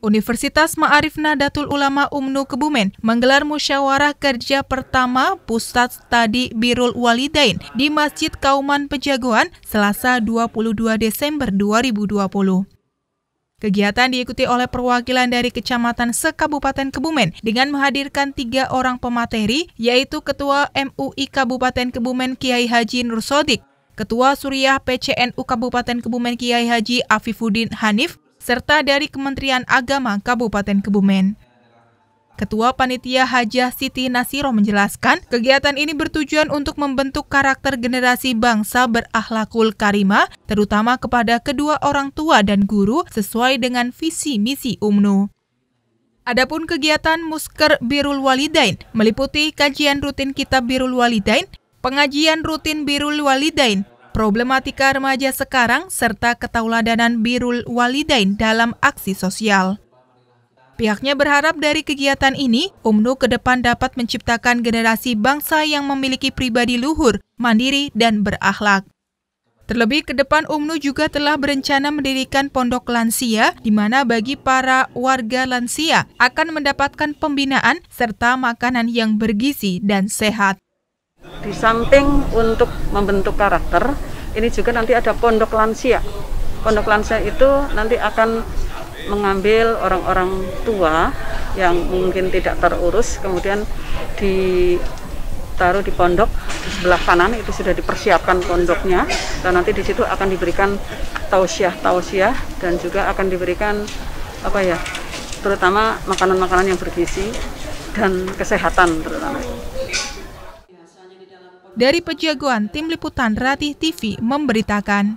Universitas Ma'arif Nadatul Ulama UMNU Kebumen menggelar musyawarah kerja pertama Pusat Studi Birul Walidain di Masjid Kauman Pejagoan Selasa 22 Desember 2020. Kegiatan diikuti oleh perwakilan dari Kecamatan Sekabupaten Kebumen dengan menghadirkan tiga orang pemateri, yaitu Ketua MUI Kabupaten Kebumen Kiai Haji Nursodik, Ketua Suriah PCNU Kabupaten Kebumen Kiai Haji Afifuddin Hanif, serta dari Kementerian Agama Kabupaten Kebumen. Ketua Panitia Hajah Siti Nasiro menjelaskan, kegiatan ini bertujuan untuk membentuk karakter generasi bangsa berakhlakul karimah, terutama kepada kedua orang tua dan guru sesuai dengan visi misi UMNU. Adapun kegiatan Musker Birul Walidain meliputi kajian rutin kitab Birul Walidain, pengajian rutin Birul Walidain, problematika remaja sekarang serta ketauladanan birul walidain dalam aksi sosial. Pihaknya berharap dari kegiatan ini, UMNO ke depan dapat menciptakan generasi bangsa yang memiliki pribadi luhur, mandiri, dan berakhlak. Terlebih ke depan UMNU juga telah berencana mendirikan pondok lansia di mana bagi para warga lansia akan mendapatkan pembinaan serta makanan yang bergizi dan sehat. Di samping untuk membentuk karakter, ini juga nanti ada pondok lansia. Pondok lansia itu nanti akan mengambil orang-orang tua yang mungkin tidak terurus, kemudian ditaruh di pondok di sebelah kanan itu sudah dipersiapkan pondoknya dan nanti di situ akan diberikan tausiah tausiah dan juga akan diberikan apa ya terutama makanan-makanan yang bergizi dan kesehatan terutama. Dari Pejagoan, Tim Liputan Ratih TV memberitakan.